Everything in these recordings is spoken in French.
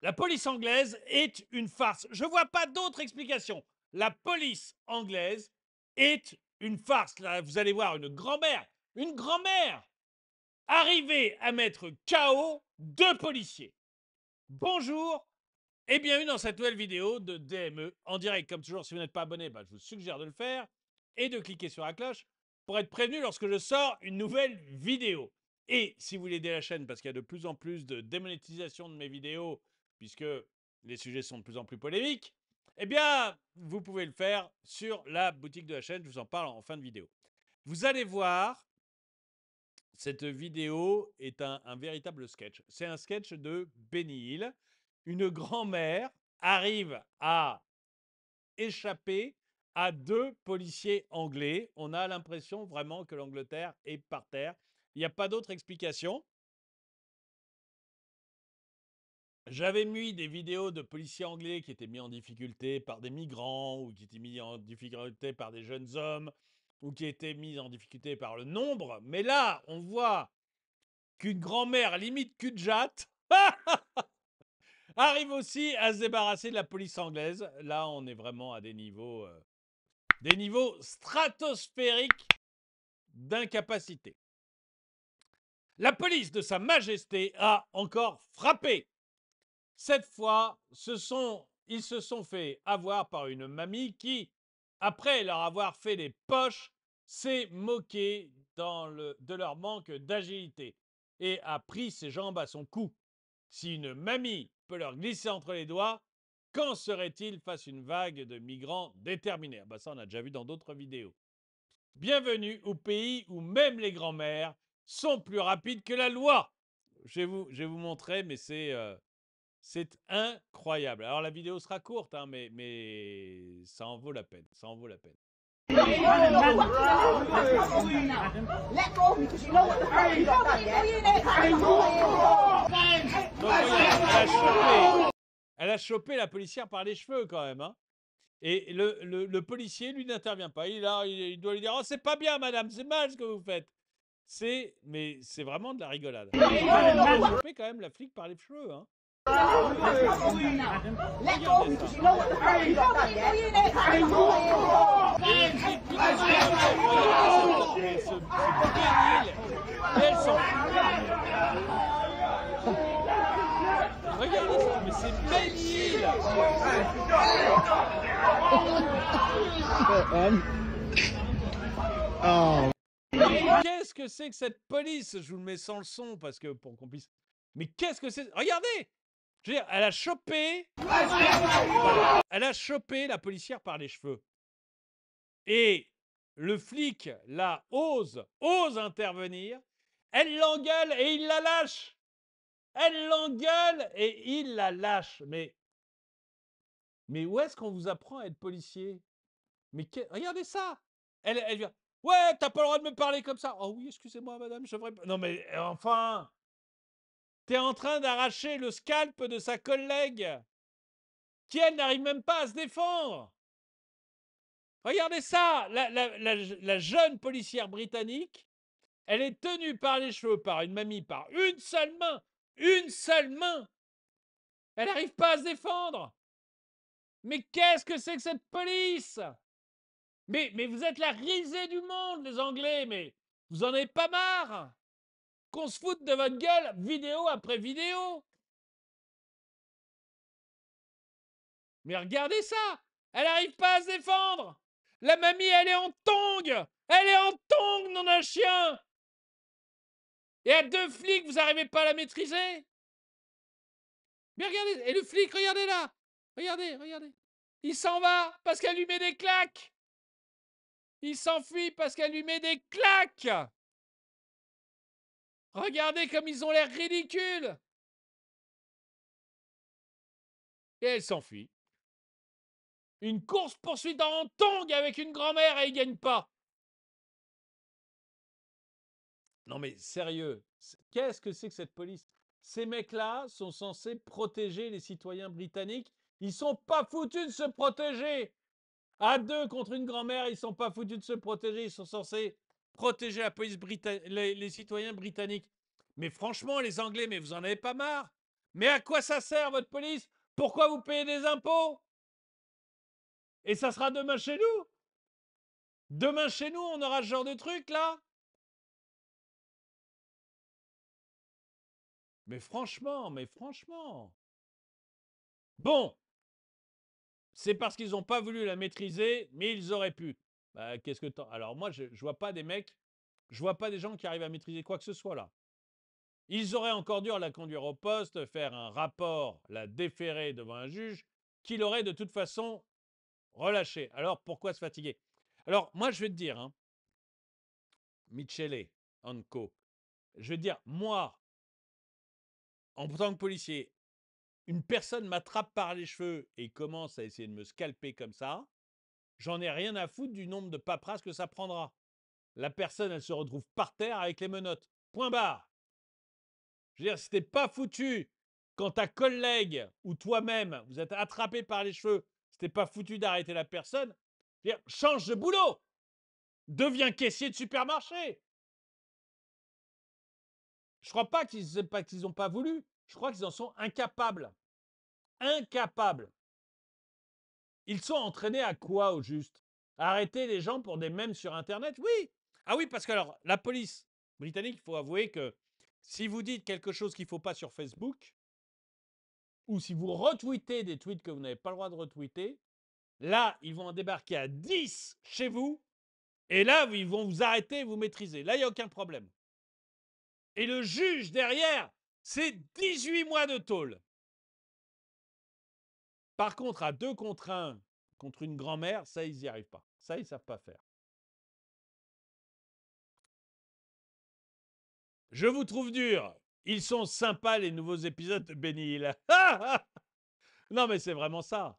La police anglaise est une farce. Je ne vois pas d'autre explication. La police anglaise est une farce. Là, vous allez voir une grand-mère, une grand-mère arriver à mettre KO de policiers. Bonjour et bienvenue dans cette nouvelle vidéo de DME en direct. Comme toujours, si vous n'êtes pas abonné, bah, je vous suggère de le faire et de cliquer sur la cloche pour être prévenu lorsque je sors une nouvelle vidéo. Et si vous voulez aider la chaîne, parce qu'il y a de plus en plus de démonétisation de mes vidéos puisque les sujets sont de plus en plus polémiques, eh bien, vous pouvez le faire sur la boutique de la chaîne. Je vous en parle en fin de vidéo. Vous allez voir, cette vidéo est un, véritable sketch. C'est un sketch de Benny Hill. Une grand-mère arrive à échapper à deux policiers anglais. On a l'impression vraiment que l'Angleterre est par terre. Il n'y a pas d'autre explication. J'avais mis des vidéos de policiers anglais qui étaient mis en difficulté par des migrants ou qui étaient mis en difficulté par des jeunes hommes ou qui étaient mis en difficulté par le nombre. Mais là, on voit qu'une grand-mère limite cul jatte arrive aussi à se débarrasser de la police anglaise. Là, on est vraiment à des niveaux, euh, des niveaux stratosphériques d'incapacité. La police de Sa Majesté a encore frappé cette fois, ce sont, ils se sont fait avoir par une mamie qui, après leur avoir fait les poches, s'est moquée dans le, de leur manque d'agilité et a pris ses jambes à son cou. Si une mamie peut leur glisser entre les doigts, quand serait-il face à une vague de migrants déterminés ben Ça, on a déjà vu dans d'autres vidéos. Bienvenue au pays où même les grands-mères sont plus rapides que la loi. Je vais vous, je vous montrer, mais c'est euh, c'est incroyable. Alors la vidéo sera courte, hein, mais, mais ça en vaut la peine. Ça en vaut la peine. elle, a chopé, la policière par les cheveux quand même. Hein. Et le, le, policier, lui, n'intervient pas. Il, a, doit lui dire Oh, c'est pas bien, madame, c'est mal ce que vous faites. C'est, mais c'est vraiment de la rigolade. Elle a chopé quand même la flic par les cheveux. Hein. Regardez ça, mais c'est baigné là Qu'est-ce que c'est que cette police Je vous le mets sans le son parce que pour qu'on puisse. Mais qu'est-ce que c'est Regardez elle a chopé. Elle a chopé la policière par les cheveux. Et le flic la ose, ose intervenir. Elle l'engueule et il la lâche. Elle l'engueule et il la lâche. Mais, mais où est-ce qu'on vous apprend à être policier Mais regardez ça. Elle, vient. Ouais, t'as pas le droit de me parler comme ça. Oh oui, excusez-moi, madame, je devrais. Non mais enfin. T'es en train d'arracher le scalp de sa collègue qui, elle, n'arrive même pas à se défendre. Regardez ça, la, jeune policière britannique, elle est tenue par les cheveux par une mamie, par une seule main, une seule main. Elle n'arrive pas à se défendre. Mais qu'est-ce que c'est que cette police mais, mais vous êtes la risée du monde, les Anglais, mais vous en avez pas marre qu'on se foute de votre gueule vidéo après vidéo. Mais regardez ça Elle n'arrive pas à se défendre La mamie, elle est en tongue Elle est en tongue, non un chien Et à deux flics, vous n'arrivez pas à la maîtriser Mais regardez Et le flic, regardez là Regardez, regardez Il s'en va parce qu'elle lui met des claques Il s'enfuit parce qu'elle lui met des claques Regardez comme ils ont l'air ridicules Et elle s'enfuit. Une course-poursuite en tongue avec une grand-mère et ils gagnent pas. Non mais sérieux, qu'est-ce que c'est que cette police Ces mecs-là sont censés protéger les citoyens britanniques. Ils sont pas foutus de se protéger. À deux contre une grand-mère, ils sont pas foutus de se protéger. Ils sont censés protéger la police les, les citoyens britanniques. Mais franchement, les Anglais, mais vous en avez pas marre Mais à quoi ça sert votre police Pourquoi vous payez des impôts Et ça sera demain chez nous Demain chez nous, on aura ce genre de truc là Mais franchement, mais franchement. Bon, c'est parce qu'ils n'ont pas voulu la maîtriser, mais ils auraient pu. Bah, qu'est-ce que Alors moi, je, je vois pas des mecs, je vois pas des gens qui arrivent à maîtriser quoi que ce soit là. Ils auraient encore dû la conduire au poste, faire un rapport, la déférer devant un juge, qu'il aurait de toute façon relâché. Alors pourquoi se fatiguer Alors moi, je vais te dire, hein, Michele, Anco, je vais te dire, moi, en tant que policier, une personne m'attrape par les cheveux et commence à essayer de me scalper comme ça, J'en ai rien à foutre du nombre de paperasses que ça prendra. La personne, elle se retrouve par terre avec les menottes. Point barre. Je veux dire, si pas foutu quand ta collègue ou toi-même, vous êtes attrapé par les cheveux, si t'es pas foutu d'arrêter la personne, je veux dire, change de boulot. Deviens caissier de supermarché. Je crois pas qu'ils n'ont pas, pas voulu. Je crois qu'ils en sont incapables. Incapables. Ils sont entraînés à quoi au juste Arrêter les gens pour des mèmes sur Internet Oui Ah oui, parce que alors, la police britannique, il faut avouer que si vous dites quelque chose qu'il ne faut pas sur Facebook, ou si vous retweetez des tweets que vous n'avez pas le droit de retweeter, là, ils vont en débarquer à 10 chez vous, et là, ils vont vous arrêter vous maîtriser. Là, il n'y a aucun problème. Et le juge derrière, c'est 18 mois de tôle. Par contre, à deux contre un, contre une grand-mère, ça, ils n'y arrivent pas. Ça, ils ne savent pas faire. Je vous trouve dur. Ils sont sympas, les nouveaux épisodes de Benny non, mais c'est vraiment ça.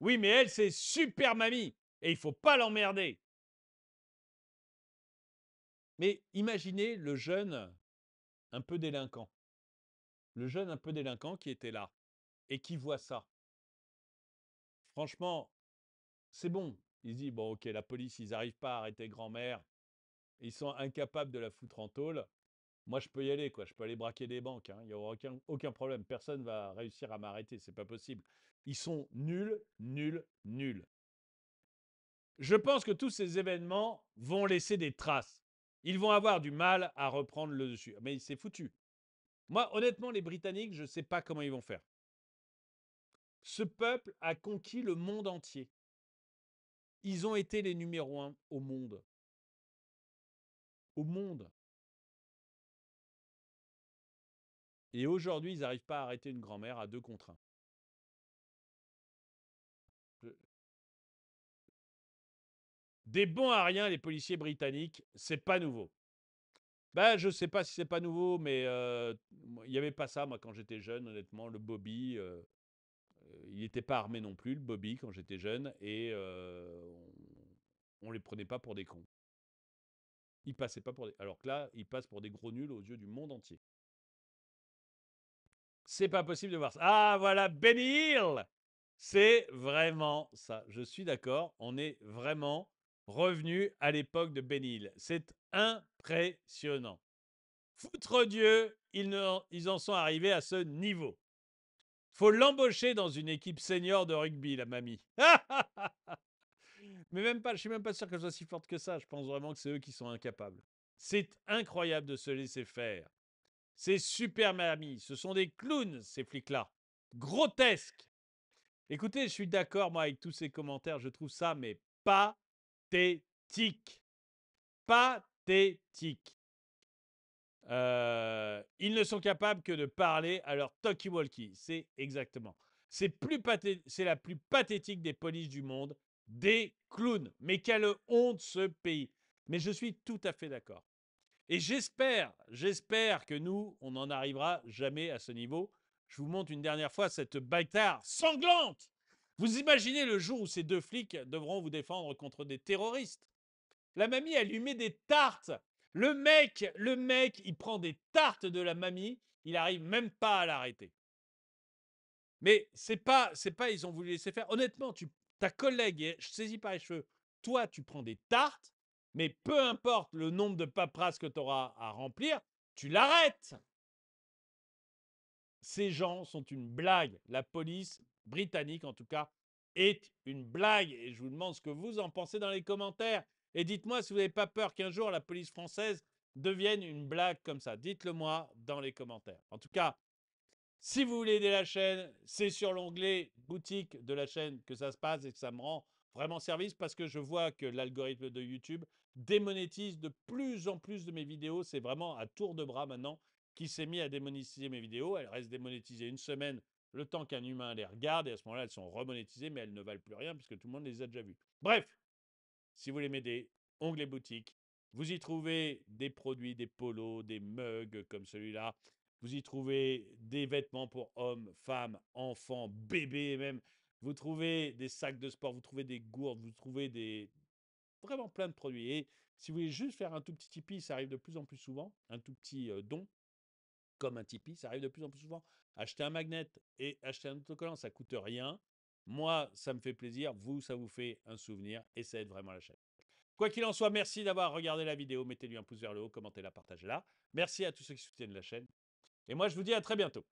Oui, mais elle, c'est super mamie. Et il faut pas l'emmerder. Mais imaginez le jeune un peu délinquant. Le jeune un peu délinquant qui était là et qui voit ça. Franchement, c'est bon. Ils se dit, bon, ok, la police, ils n'arrivent pas à arrêter grand-mère. Ils sont incapables de la foutre en tôle. Moi, je peux y aller, quoi. Je peux aller braquer des banques. Hein. Il n'y aura aucun, problème. Personne va réussir à m'arrêter. Ce n'est pas possible. Ils sont nuls, nuls, nuls. Je pense que tous ces événements vont laisser des traces. Ils vont avoir du mal à reprendre le dessus. Mais s'est foutu. Moi, honnêtement, les Britanniques, je ne sais pas comment ils vont faire. Ce peuple a conquis le monde entier. Ils ont été les numéros un au monde. Au monde. Et aujourd'hui, ils n'arrivent pas à arrêter une grand-mère à deux contre un. Des bons à rien, les policiers britanniques, c'est pas nouveau. Ben, je sais pas si c'est pas nouveau, mais euh, il n'y avait pas ça, moi, quand j'étais jeune, honnêtement, le Bobby. Euh, il n'était pas armé non plus, le Bobby, quand j'étais jeune, et on ne les prenait pas pour des cons. Il passait pas pour des... Alors que là, il passe pour des gros nuls aux yeux du monde entier. C'est pas possible de voir ça. Ah, voilà, Benny Hill C'est vraiment ça. Je suis d'accord. On est vraiment revenu à l'époque de Benny Hill. C'est impressionnant. Foutre Dieu, ils en sont arrivés à ce niveau faut l'embaucher dans une équipe senior de rugby, la mamie. Mais même pas, je suis même pas sûr qu'elle soit si forte que ça. Je pense vraiment que c'est eux qui sont incapables. C'est incroyable de se laisser faire. C'est super mamie. Ce sont des clowns, ces flics-là. Grotesque. Écoutez, je suis d'accord, moi, avec tous ces commentaires. Je trouve ça, mais pathétique. Pathétique. Euh, ils ne sont capables que de parler à leur talkie-walkie. C'est exactement. C'est la plus pathétique des polices du monde, des clowns. Mais quelle honte ce pays. Mais je suis tout à fait d'accord. Et j'espère, j'espère que nous, on n'en arrivera jamais à ce niveau. Je vous montre une dernière fois cette bâtard sanglante. Vous imaginez le jour où ces deux flics devront vous défendre contre des terroristes. La mamie allumait des tartes le mec, le mec, il prend des tartes de la mamie, il arrive même pas à l'arrêter. Mais c'est pas, c'est pas, ils ont voulu laisser faire. Honnêtement, ta collègue, je saisis pas les cheveux, toi, tu prends des tartes, mais peu importe le nombre de paperasses que tu auras à remplir, tu l'arrêtes. Ces gens sont une blague. La police britannique, en tout cas, est une blague. Et je vous demande ce que vous en pensez dans les commentaires. Et dites-moi si vous n'avez pas peur qu'un jour la police française devienne une blague comme ça. Dites-le moi dans les commentaires. En tout cas, si vous voulez aider la chaîne, c'est sur l'onglet boutique de la chaîne que ça se passe et que ça me rend vraiment service parce que je vois que l'algorithme de YouTube démonétise de plus en plus de mes vidéos. C'est vraiment à tour de bras maintenant qui s'est mis à démonétiser mes vidéos. Elles restent démonétisées une semaine le temps qu'un humain les regarde et à ce moment-là, elles sont remonétisées mais elles ne valent plus rien puisque tout le monde les a déjà vues. Bref, si vous voulez m'aider, onglet boutique. Vous y trouvez des produits, des polos, des mugs comme celui-là. Vous y trouvez des vêtements pour hommes, femmes, enfants, bébés même. Vous trouvez des sacs de sport, vous trouvez des gourdes, vous trouvez des vraiment plein de produits. Et si vous voulez juste faire un tout petit Tipeee, ça arrive de plus en plus souvent, un tout petit don, comme un Tipeee, ça arrive de plus en plus souvent. Acheter un magnet et acheter un autocollant, ça coûte rien. Moi, ça me fait plaisir. Vous, ça vous fait un souvenir et ça aide vraiment la chaîne. Quoi qu'il en soit, merci d'avoir regardé la vidéo. Mettez-lui un pouce vers le haut, commentez-la, partagez-la. Merci à tous ceux qui soutiennent la chaîne. Et moi, je vous dis à très bientôt.